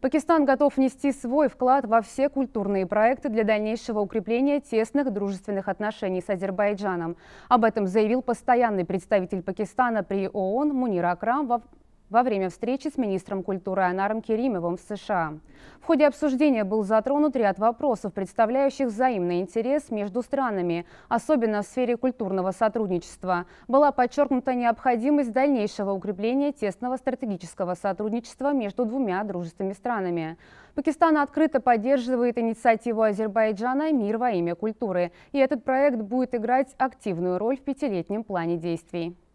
Пакистан готов внести свой вклад во все культурные проекты для дальнейшего укрепления тесных дружественных отношений с Азербайджаном. Об этом заявил постоянный представитель Пакистана при ООН Мунира Акрам во время встречи с министром культуры Анаром Керимовым в США. В ходе обсуждения был затронут ряд вопросов, представляющих взаимный интерес между странами, особенно в сфере культурного сотрудничества. Была подчеркнута необходимость дальнейшего укрепления тесного стратегического сотрудничества между двумя дружественными странами. Пакистан открыто поддерживает инициативу Азербайджана «Мир во имя культуры», и этот проект будет играть активную роль в пятилетнем плане действий.